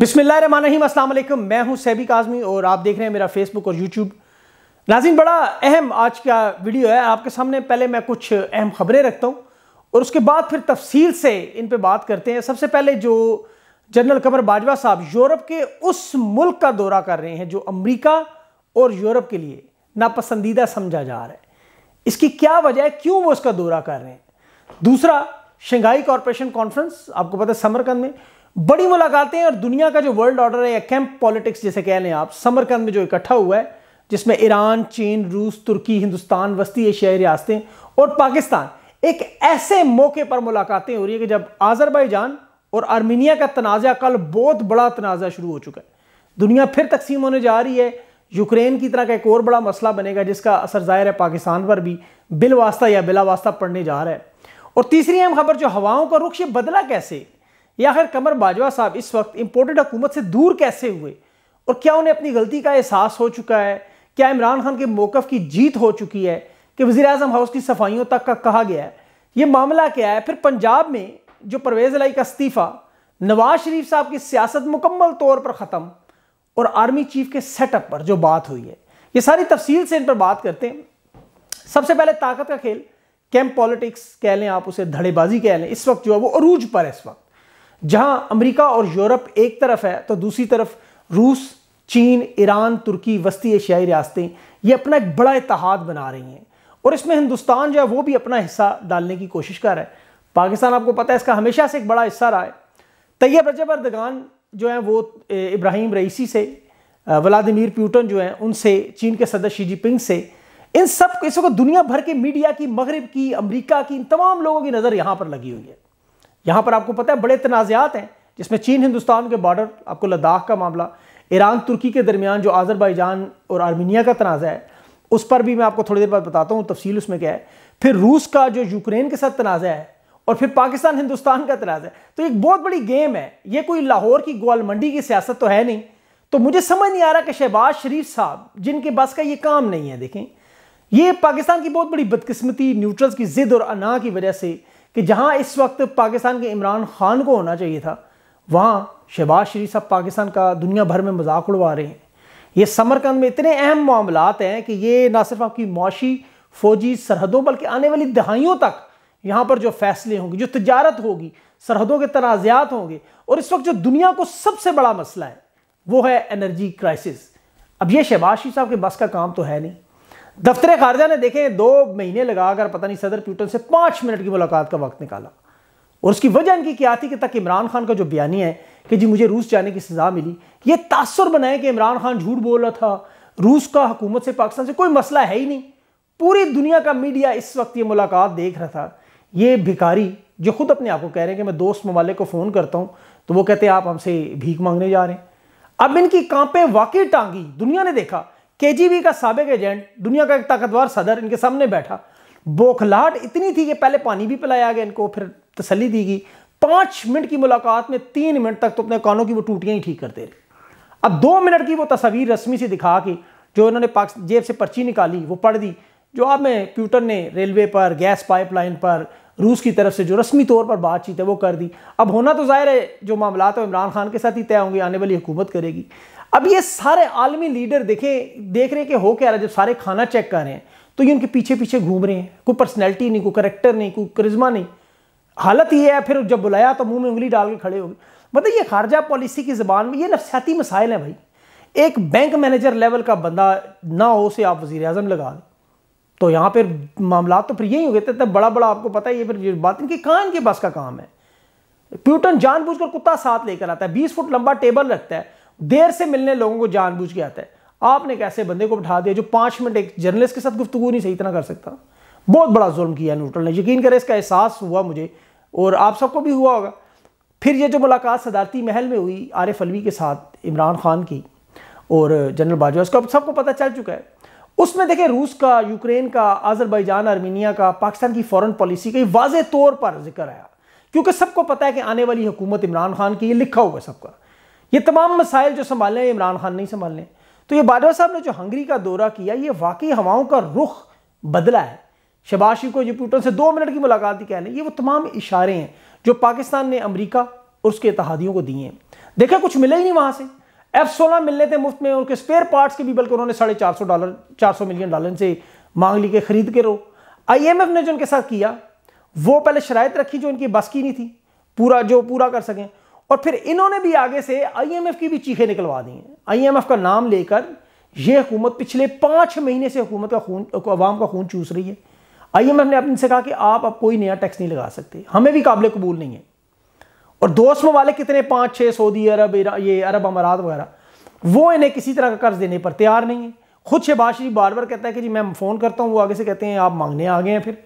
बिस्मिल्लाम असलम मैं हूं सैबी काजमी और आप देख रहे हैं मेरा फेसबुक और यूट्यूब नाजिन बड़ा अहम आज का वीडियो है आपके सामने पहले मैं कुछ अहम खबरें रखता हूं और उसके बाद फिर तफसील से इन पे बात करते हैं सबसे पहले जो जनरल कमर बाजवा साहब यूरोप के उस मुल्क का दौरा कर रहे हैं जो अमरीका और यूरोप के लिए नापसंदीदा समझा जा रहा है इसकी क्या वजह है क्यों वो उसका दौरा कर रहे हैं दूसरा शंघाई कॉरपोरेशन कॉन्फ्रेंस आपको पता है समरकंद में बड़ी मुलाकातें और दुनिया का जो वर्ल्ड ऑर्डर है या कैंप पॉलिटिक्स जैसे कह लें आप समरकंद में जो इकट्ठा हुआ है जिसमें ईरान चीन रूस तुर्की हिंदुस्तान वस्ती एशियाई रियासतें और पाकिस्तान एक ऐसे मौके पर मुलाकातें हो रही है कि जब आज़रबाईजान और आर्मीनिया का तनाज़ा कल बहुत बड़ा तनाज़ा शुरू हो चुका है दुनिया फिर तकसीम होने जा रही है यूक्रेन की तरह का एक और बड़ा मसला बनेगा जिसका असर ज़ाहिर है पाकिस्तान पर भी बिलवास्ता या बिला वास्ता पड़ने जा रहा है और तीसरी अहम खबर जो हवाओं का रुख ये बदला कैसे या आखिर कमर बाजवा साहब इस वक्त इम्पोर्टेड हुकूमत से दूर कैसे हुए और क्या उन्हें अपनी गलती का एहसास हो चुका है क्या इमरान खान के मौक़ की जीत हो चुकी है कि वज़ी अजम हाउस की सफाइयों तक का कहा गया है ये मामला क्या है फिर पंजाब में जो परवेज़ लाई का इस्तीफ़ा नवाज शरीफ साहब की सियासत मुकम्मल तौर पर ख़त्म और आर्मी चीफ के सेटअप पर जो बात हुई है ये सारी तफसील से इन पर बात करते हैं सबसे पहले ताकत का खेल कैंप पॉलिटिक्स कह लें आप उसे धड़ेबाजी कह लें इस वक्त जो है वो अरूज पर है इस वक्त जहां अमेरिका और यूरोप एक तरफ है तो दूसरी तरफ रूस चीन ईरान तुर्की वस्ती एशियाई रियासतें ये अपना एक बड़ा इतिहाद बना रही हैं और इसमें हिंदुस्तान जो है वो भी अपना हिस्सा डालने की कोशिश कर रहा है पाकिस्तान आपको पता है इसका हमेशा से एक बड़ा हिस्सा रहा है तैयब रजब अरदगान जो है वो इब्राहिम रईसी से व्लादिमिर प्यूटन जो है उनसे चीन के सदर शी जिनपिंग से इन सब इसको दुनिया भर के मीडिया की मगरब की अमरीका की इन तमाम लोगों की नज़र यहाँ पर लगी हुई है यहाँ पर आपको पता है बड़े तनाज़ात हैं जिसमें चीन हिंदुस्तान के बॉर्डर आपको लद्दाख का मामला ईरान तुर्की के दरमियान जो आज़रबाईजान और आर्मीनिया का तनाज़ा है उस पर भी मैं आपको थोड़ी देर बाद बताता हूँ तफसील उसमें क्या है फिर रूस का जो यूक्रेन के साथ तनाज़ा है और फिर पाकिस्तान हिंदुस्तान का तनाज़ा है तो एक बहुत बड़ी गेम है ये कोई लाहौर की ग्वाल मंडी की सियासत तो है नहीं तो मुझे समझ नहीं आ रहा कि शहबाज शरीफ साहब जिनके बस का ये काम नहीं है देखें ये पाकिस्तान की बहुत बड़ी बदकस्मती न्यूट्रल्स की ज़िद और अना की वजह से कि जहां इस वक्त पाकिस्तान के इमरान खान को होना चाहिए था वहाँ शहबाज शरीफ साहब पाकिस्तान का दुनिया भर में मजाक उड़वा रहे हैं ये समरकंद में इतने अहम मामला हैं कि ये ना सिर्फ आपकी मुआशी फौजी सरहदों बल्कि आने वाली दहाइयों तक यहाँ पर जो फैसले होंगे जो तजारत होगी सरहदों के तनाज़ात होंगे और इस वक्त जो दुनिया को सबसे बड़ा मसला है वो है एनर्जी क्राइसिस अब ये शहबाज शरीफ साहब के बस का काम तो है नहीं दफ्तर खारजा ने देखें दो महीने लगाकर पता नहीं सदर प्यूटन से पाँच मिनट की मुलाकात का वक्त निकाला और उसकी वजह इनकी क्या थी कि तक इमरान खान का जो बयानी है कि जी मुझे रूस जाने की सज़ा मिली ये तासर बनाए कि इमरान खान झूठ बोल रहा था रूस का हुकूमत से पाकिस्तान से कोई मसला है ही नहीं पूरी दुनिया का मीडिया इस वक्त ये मुलाकात देख रहा था ये भिकारी जो खुद अपने आप को कह रहे हैं कि मैं दोस्त ममालिक को फ़ोन करता हूँ तो वो कहते हैं आप हमसे भीख मांगने जा रहे हैं अब इनकी कांपें वाकई टांगी दुनिया ने देखा के का सबक एजेंट दुनिया का एक ताकतवर सदर इनके सामने बैठा बौखलाहट इतनी थी कि पहले पानी भी पिलाया गया इनको फिर तसली दी गई पाँच मिनट की मुलाकात में तीन मिनट तक तो अपने कानों की वो टूटियाँ ही ठीक करते रहे अब दो मिनट की वो तस्वीर रस्मी से दिखा के जो इन्होंने पाक जेब से पर्ची निकाली वो पढ़ दी जो आप में प्यूटर ने रेलवे पर गैस पाइपलाइन पर रूस की तरफ से जो रस्मी तौर पर बातचीत है वो कर दी अब होना तो ज़ाहिर है जो मामला है इमरान खान के साथ ही तय होंगे आने वाली हुकूमत करेगी अब ये सारे आलमी लीडर देखें देख रहे हैं कि हो क्या रहा है जब सारे खाना चेक कर रहे हैं तो ये उनके पीछे पीछे घूम रहे हैं कोई पर्सनैलिटी नहीं कोई करेक्टर नहीं कोई करिज्मा नहीं हालत ये है फिर जब बुलाया तो मुंह में उंगली डाल के खड़े हो गए मतलब ये खारजा पॉलिसी की ज़बान में ये नफसियाती मसाइल हैं भाई एक बैंक मैनेजर लेवल का बंदा ना हो से आप वज़ी अजम लगा दें तो यहाँ पर मामला तो फिर यही हो गए थे इतना बड़ा बड़ा आपको पता है ये फिर बात इनकी कान के बस का काम है प्यूटन जानबूझकर कुत्ता साथ लेकर आता है बीस फुट लंबा टेबल रखता है देर से मिलने लोगों को जानबूझ के आता है आपने एक ऐसे बंदे को बैठा दिया जो पाँच मिनट एक जर्नलिस्ट के साथ गुफ्तु नहीं सही इतना कर सकता बहुत बड़ा जुल्म किया न्यूटन ने यकीन करें इसका एहसास हुआ मुझे और आप सबको भी हुआ होगा फिर ये जो मुलाकात सदारती महल में हुई आरिफ अलवी के साथ इमरान खान की और जनरल बाजवा उसका सबको पता चल चुका है उसमें देखें रूस का यूक्रेन का आज़रबाईजान आर्मीनिया का पाकिस्तान की फॉरेन पॉलिसी का वाज तौर पर जिक्र आया क्योंकि सबको पता है कि आने वाली हुकूमत इमरान खान की ये लिखा हुआ है सबका ये तमाम मसाइल जो संभालने हैं इमरान खान नहीं संभालने तो ये बाजवा साहब ने जो हंगरी का दौरा किया ये वाकई हवाओं का रुख बदला है शबाशी को जो से दो मिनट की मुलाकात ही कह लें ये वो तमाम इशारे हैं जो पाकिस्तान ने अमरीका और उसके इतिहादियों को दिए हैं देखा कुछ मिला ही नहीं वहाँ से एफ सोलह मिलने थे मुफ्त में उनके स्पेयर पार्ट्स की भी बल्कि उन्होंने साढ़े चार सौ डॉलर चार सौ मिलियन डॉलर से मांग ली के खरीद के रो आईएमएफ ने जो उनके साथ किया वो पहले शरात रखी जो इनकी बस की नहीं थी पूरा जो पूरा कर सकें और फिर इन्होंने भी आगे से आईएमएफ की भी चीखें निकलवा दी हैं आईएमएफ का नाम लेकर यह हुकूमत पिछले पाँच महीने से हुकूमत का खून अवाम का खून चूस रही है आईएमएफ ने अपने से कहा कि आप अब कोई नया टैक्स नहीं लगा सकते हमें भी काबिल कबूल नहीं है और दोस्त ममालिक कितने पाँच छः सऊदी अरब ये अरब अमारात वगैरह वो इन्हें किसी तरह का कर्ज देने पर तैयार नहीं है खुद शहबाज शरीफ बार बार कहता है कि जी मैं फ़ोन करता हूँ वो आगे से कहते हैं आप मांगने आ गए हैं फिर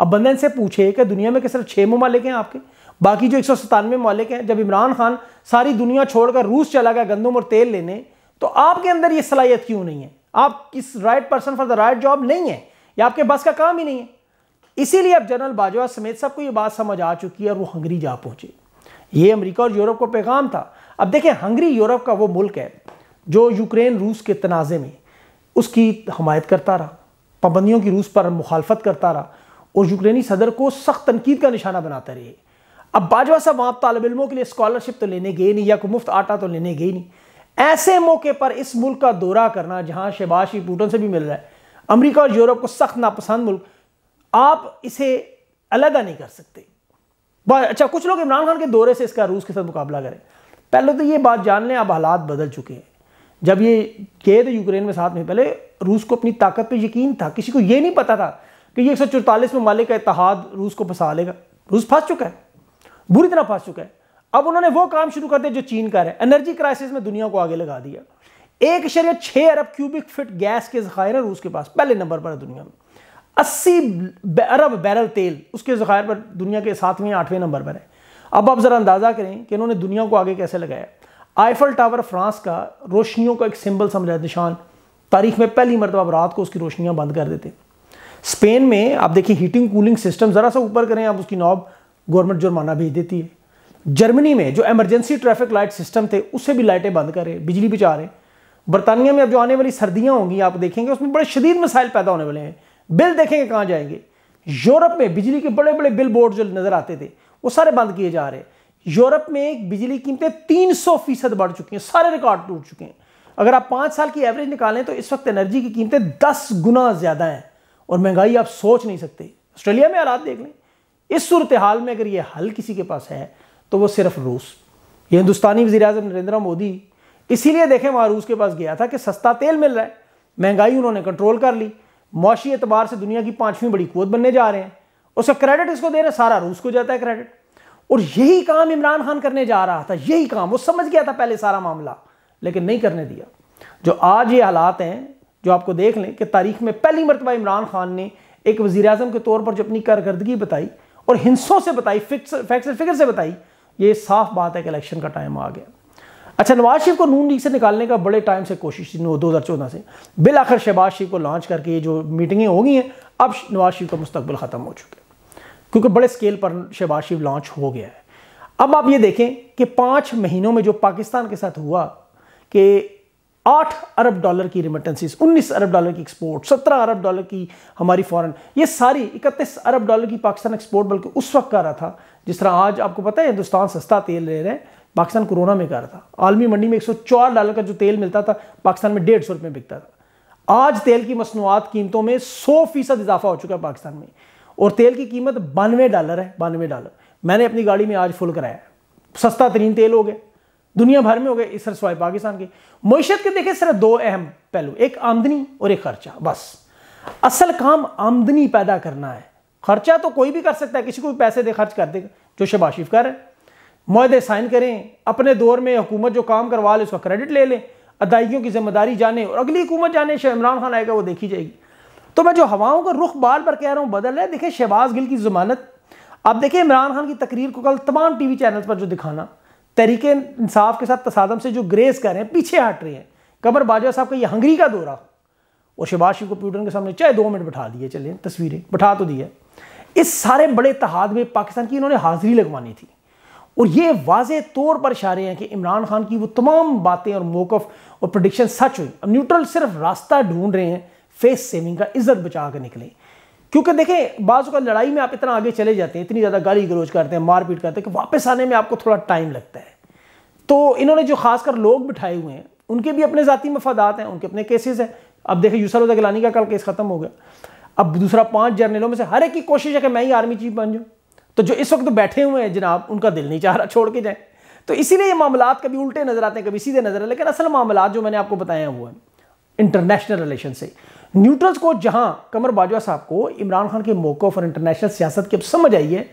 अब बंदा इनसे पूछे कि दुनिया में सिर्फ छः ममालिक हैं आपके बाकी जो एक सौ सतानवे ममालिक हैं जब इमरान खान सारी दुनिया छोड़कर रूस चला गया गंदम और तेल लेने तो आपके अंदर ये सलाहियत क्यों नहीं है आप किस right person for the right job नहीं है या आपके बस का काम ही नहीं है इसीलिए अब जनरल बाजवा समेत सबको ये बात समझ आ चुकी है और वो हंगरी जा पहुंचे ये अमेरिका और यूरोप को पैगाम था अब देखें हंगरी यूरोप का वो मुल्क है जो यूक्रेन रूस के तनाज़े में उसकी हमायत करता रहा पाबंदियों की रूस पर मुखालफत करता रहा और यूक्रेनी सदर को सख्त तनकीद का निशाना बनाते रहे अब बाजवा साहब वहाँ तालब इलमों के लिए स्कॉलरशिप तो लेने गए नहीं या कोई मुफ्त आटा तो लेने गए नहीं ऐसे मौके पर इस मुल्क का दौरा करना जहाँ शहबाशी पुटन से भी मिल रहा है अमरीका और यूरोप को सख्त नापसंद मुल्क आप इसे अलहदा नहीं कर सकते अच्छा कुछ लोग इमरान खान के दौरे से इसका रूस के साथ मुकाबला करें पहले तो ये बात जान लें अब हालात बदल चुके हैं जब ये गए थे यूक्रेन में साथ में पहले रूस को अपनी ताकत पर यकीन था किसी को ये नहीं पता था कि ये एक सौ चौतालीस मालिक का इतिहाद रूस को फंसा लेगा रूस फंस चुका है बुरी तरह फंस चुका है अब उन्होंने वो काम शुरू कर दिया जो चीन का है एनर्जी क्राइसिस में दुनिया को आगे लगा दिया एक शरीर छः अरब क्यूबिक फिट गैस के जखायर है रूस के पास पहले नंबर पर है दुनिया में अस्सी अरब बैरल तेल उसके ज़खायर पर दुनिया के सातवें आठवें नंबर पर है अब आप ज़रा अंदाज़ा करें कि इन्होंने दुनिया को आगे कैसे लगाया आईफल टावर फ्रांस का रोशनियों का एक सिंबल समझा निशान तारीख में पहली मरतबा रात को उसकी रोशनियाँ बंद कर देते स्पेन में आप देखिए हीटिंग कूलिंग सिस्टम ज़रा सा ऊपर करें आप उसकी नॉब गवर्नमेंट जुर्माना भेज देती है जर्मनी में जो एमरजेंसी ट्रैफिक लाइट सिस्टम थे उससे भी लाइटें बंद करें बिजली बचा रहे बरतानिया में अब जो आने वाली सर्दियाँ होंगी आप देखेंगे उसमें बड़े शदीद मसाइल पैदा होने वाले हैं बिल देखेंगे कहाँ जाएंगे यूरोप में बिजली के बड़े बड़े बिल बोर्ड जो नज़र आते थे वो सारे बंद किए जा रहे हैं यूरोप में बिजली कीमतें तीन सौ फीसद बढ़ चुकी हैं सारे रिकॉर्ड टूट चुके हैं अगर आप पाँच साल की एवरेज निकालें तो इस वक्त एनर्जी की कीमतें दस गुना ज़्यादा हैं और महंगाई आप सोच नहीं सकते ऑस्ट्रेलिया में हालात देख लें इस सूरत हाल में अगर ये हल किसी के पास है तो वो सिर्फ रूस ये हिंदुस्तानी वजी अजम नरेंद्र मोदी इसीलिए देखें वहाँ रूस के पास गया था कि सस्ता तेल मिल रहा है महंगाई उन्होंने कंट्रोल कर ली मुशी एतबार से दुनिया की पाँचवीं बड़ी कुत बनने जा रहे हैं उसका क्रेडिट इसको दे रहे हैं सारा रूस को जाता है क्रेडिट और यही काम इमरान खान करने जा रहा था यही काम वो समझ गया था पहले सारा मामला लेकिन नहीं करने दिया जो आज ये हालात हैं जो आपको देख लें कि तारीख में पहली मरतबा इमरान खान ने एक वजी अजम के तौर पर जो अपनी कारकर्दगी बताई और हिंसों से बताई फैक्स फिक्र से बताई ये साफ बात है कि इलेक्शन का टाइम आ गया अच्छा नवाज शरीफ को नून लीग से निकालने का बड़े टाइम से कोशिश थी दो हज़ार चौदह से बिल आखिर शहबाज शरीफ को लॉन्च करके ये जो मीटिंगें हो गई हैं अब नवाज शरीफ का मुस्तबिल ख़त्म हो चुका है क्योंकि बड़े स्केल पर शहबाज शरीफ लॉन्च हो गया है अब आप ये देखें कि पाँच महीनों में जो पाकिस्तान के साथ हुआ कि आठ अरब डॉलर की रिमिटेंसीज उन्नीस अरब डॉलर की एक्सपोर्ट सत्रह अरब डॉलर की हमारी फॉरेन ये सारी इकतीस अरब डॉलर की पाकिस्तान एक्सपोर्ट बल्कि उस वक्त का रहा था जिस तरह आज आपको पता है हिंदुस्तान सस्ता तेल ले रहे हैं पाकिस्तान कोरोना में कर रहा था आलमी मंडी में 104 डॉलर का जो तेल मिलता था पाकिस्तान में डेढ़ सौ रुपये बिकता था आज तेल की मसनूआत कीमतों में सौ फीसद इजाफा हो चुका है पाकिस्तान में और तेल की कीमत बानवे डॉलर है बानवे डॉलर मैंने अपनी गाड़ी में आज फुल कराया सस्ता तरीन तेल हो गया दुनिया भर में हो गए इस सवाए पाकिस्तान के मीशत के देखें सिर्फ दो अहम पहलू एक आमदनी और एक खर्चा बस असल काम आमदनी पैदा करना है खर्चा तो कोई भी कर सकता है किसी को भी पैसे दे खर्च कर देगा जो शबाशिफ कर रहे माहे साइन करें अपने दौर में हुकूमत जो काम करवा लें उसका क्रेडिट ले लें अदायगियों की जिम्मेदारी जाने और अगली हुकूमत जाने शाह इमरान खान आएगा वो देखी जाएगी तो मैं जो हवाओं का रुख बाल पर कह रहा हूँ बदल है देखिए शहबाज गिल की जमानत आप देखिए इमरान खान की तकरीर को कल तमाम टी वी चैनल पर जो दिखाना तहरीक इंसाफ के साथ तसादम से जो ग्रेस कर रहे हैं पीछे हट रहे हैं कमर बाजवा साहब का ये हंगरी का दौरा और शहबाज शिव को के सामने चाहे दो मिनट बैठा दिए चले तस्वीरें बैठा तो दिए इस सारे बड़े तहाद में पाकिस्तान की इन्होंने हाजिरी लगवानी थी और ये वाज तौर पर इशारे हैं कि इमरान खान की वो तमाम बातें और मौकफ और प्रडिक्शन सच हुई अब न्यूट्रल सिर्फ रास्ता ढूंढ रहे हैं फेस सेविंग का इज्जत बचा कर निकले क्योंकि देखें बाजू का लड़ाई में आप इतना आगे चले जाते हैं इतनी ज़्यादा गाली गलोज करते हैं मारपीट करते हैं कि वापस आने में आपको थोड़ा टाइम लगता है तो इन्होंने जो खासकर लोग बिठाए हुए हैं उनके भी अपने ज़ाती मफादात हैं उनके अपने केसेस हैं अब देखें यूसर उदा गिलानी का कल केस ख़त्म हो गया अब दूसरा पांच जर्नलों में से हर एक की कोशिश है कि मैं ही आर्मी चीफ बन जाऊँ तो जो इस वक्त बैठे हुए हैं जनाब उनका दिल नहीं चाह रहा छोड़ के जाए तो इसीलिए ये मामला कभी उल्टे नज़र आते हैं कभी सीधे नज़र आते लेकिन असल मामला जो मैंने आपको बताए हैं वो है इंटरनेशनल रिलेशन से न्यूट्रल्स को जहां कमर बाजवा साहब को इमरान खान के मौके और इंटरनेशनल सियासत की अब समझ आई है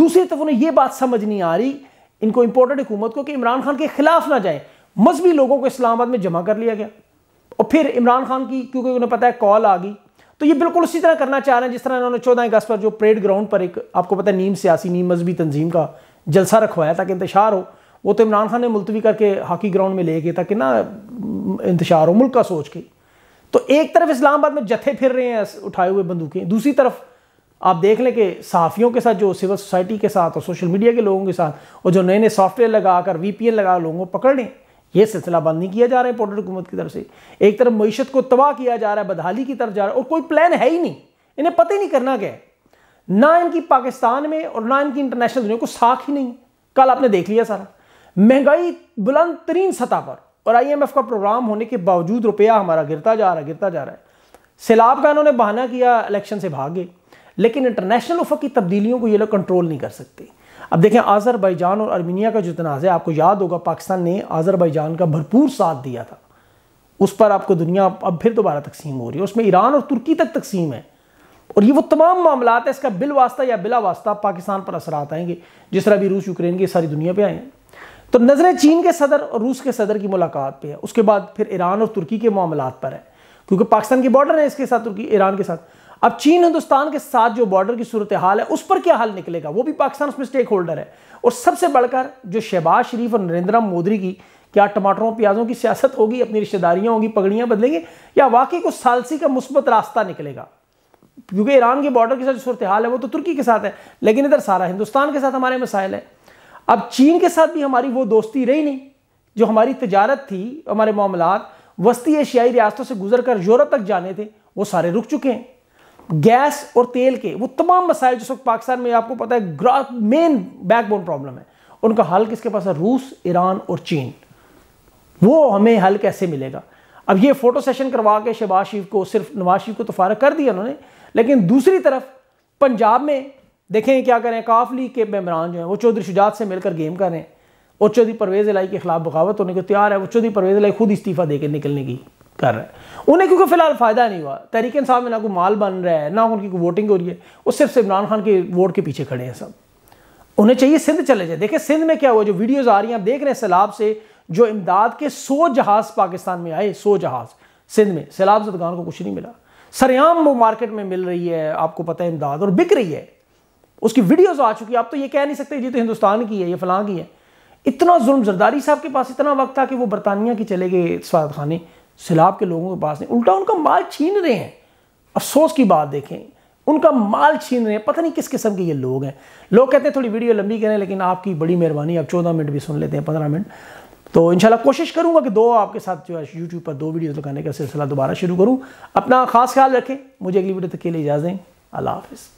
दूसरी तरफ उन्हें यह बात समझ नहीं आ रही इनको इंपॉर्टेंट हुकूमत को कि इमरान खान के खिलाफ ना जाए मजहबी लोगों को इस्लामाबाद में जमा कर लिया गया और फिर इमरान खान की क्योंकि उन्हें पता है कॉल आ गई तो ये बिल्कुल उसी तरह करना चाह रहे हैं जिस तरह इन्होंने चौदह अगस्त पर जो परेड ग्राउंड पर एक आपको पता है नीम सियासी नीम मजहबी तंजीम का जलसा रखवाया ताकि इंतशार हो वो तो इमरान खान ने मुलतवी करके हॉकी ग्राउंड में ले गए ताकि ना इंतशार हो मुल्क का सोच के तो एक तरफ इस्लामाबाद में जत्थे फिर रहे हैं उठाए हुए बंदूकें दूसरी तरफ आप देख लें कि सहाफ़ियों के साथ जो सिविल सोसाइटी के साथ और सोशल मीडिया के लोगों के साथ और जो नए नए सॉफ्टवेयर लगा कर वी लगा लोगों को पकड़ लें ये सिलसिला बंद नहीं किया जा रहा है पोर्टल हुकूमत की तरफ से एक तरफ मीशत को तबाह किया जा रहा है बदहाली की तरफ जा रहा है और कोई प्लान है ही नहीं इन्हें पता ही नहीं करना क्या है ना इनकी पाकिस्तान में और ना इनकी इंटरनेशनल दुनिया को साख ही नहीं कल आपने देख लिया सारा महंगाई बुलंद तरीन सतह पर और आईएमएफ का प्रोग्राम होने के बावजूद रुपया हमारा गिरता जा रहा है गिरता जा रहा है सैलाब का इन्होंने बहाना किया इलेक्शन से भागे लेकिन इंटरनेशनल उफक की तब्दीलियों को ये लोग कंट्रोल नहीं कर सकते अब देखें आज़रबाईजान और अर्मीनिया का जो तनाज़ है आपको याद होगा पाकिस्तान ने आज़रबाईजान का भरपूर साथ दिया था उस पर आपको दुनिया अब फिर दोबारा तकसीम हो रही है उसमें ईरान और तुर्की तक तकसीम है और ये वो तमाम मामला है इसका बिल वास्ता या बिला वास्ता पाकिस्तान पर असर आएंगे जिस तरह भी रूस यूक्रेन की सारी दुनिया पर आए हैं तो नज़रें चीन के सदर और रूस के सदर की मुलाकात पर है उसके बाद फिर ईरान और तुर्की के मामला पर है क्योंकि पाकिस्तान के बॉर्डर है इसके साथ तुर्की ईरान के साथ अब चीन हिंदुस्तान के साथ जो बॉर्डर की सूरत हाल है उस पर क्या हाल निकलेगा वो भी पाकिस्तान उसमें स्टेक होल्डर है और सबसे बढ़कर जो शहबाज शरीफ और नरेंद्र मोदी की क्या टमाटरों प्याजों की सियासत होगी अपनी रिश्तेदारियां होगी पगड़ियां बदलेंगे या वाकई को सालसी का मुस्बत रास्ता निकलेगा क्योंकि ईरान के बॉर्डर के साथ सूरत हाल है वो तो तुर्की के साथ है लेकिन इधर सारा हिंदुस्तान के साथ हमारे मसाइल है अब चीन के साथ भी हमारी वो दोस्ती रही नहीं जो हमारी तजारत थी हमारे मामला वस्ती एशियाई रियासतों से गुजर कर यूरोप तक जाने थे वो सारे रुक चुके हैं गैस और तेल के वो तमाम मसाइल जिस वक्त पाकिस्तान में आपको पता है मेन बैकबोन प्रॉब्लम है उनका हल किसके पास है रूस ईरान और चीन वो हमें हल कैसे मिलेगा अब ये फोटो सेशन करवा के शहबाज शरीफ को सिर्फ नवाज शरीफ को तो फारग कर दिया उन्होंने लेकिन दूसरी तरफ पंजाब में देखें क्या करें काफ लीग के मेम्बरान जो हैं वो चौधरी शुजात से मिलकर गेम करें और चौधरी परवेज़ लाई के खिलाफ बगावत होने को तैयार है वो चौधरी परवेज़ लाई खुद इस्तीफ़ा देकर निकलने की कर रहे हैं उन्हें क्योंकि फिलहाल फ़ायदा नहीं हुआ तहरीक इंसाफ में ना कोई माल बन रहा है ना उनकी कोई वोटिंग हो रही है वो सिर्फ इमरान खान के वोट के पीछे खड़े हैं सब उन्हें चाहिए सिंध चले जाए देखिए सिंध में क्या हुआ जो वीडियोज़ आ रही हैं आप देख रहे हैं सैलाब से जो इमदाद के सौ जहाज़ पाकिस्तान में आए सौ जहाज़ सिंध में सैलाब जदगान तो को कुछ नहीं मिला सरेआम वो मार्केट में मिल रही है आपको पता है इमदाद और बिक रही है उसकी वीडियोज़ आ चुकी है आप तो ये कह नहीं सकते जी तो हिंदुस्तान की है ये फलां की है इतना जुल्म जरदारी साहब के पास इतना वक्त था कि वो बरतानिया की चले गए सफारत खाने सैलाब के लोगों के पास नहीं उल्टा उनका माल छीन रहे हैं अफसोस की बात देखें उनका माल छीन रहे हैं पता नहीं किस किस्म के ये लोग हैं लोग कहते हैं थोड़ी वीडियो लंबी करें लेकिन आपकी बड़ी मेहरबानी आप चौदह मिनट भी सुन लेते हैं पंद्रह मिनट तो इंशाल्लाह कोशिश करूंगा कि दो आपके साथ जो है यूट्यूब पर दो वीडियो लगाने का सिलसिला दोबारा शुरू करूँ अपना खास ख्याल रखें मुझे अगली वीडियो तक के लिए इजाज़त दें अल्लाह हाफिज़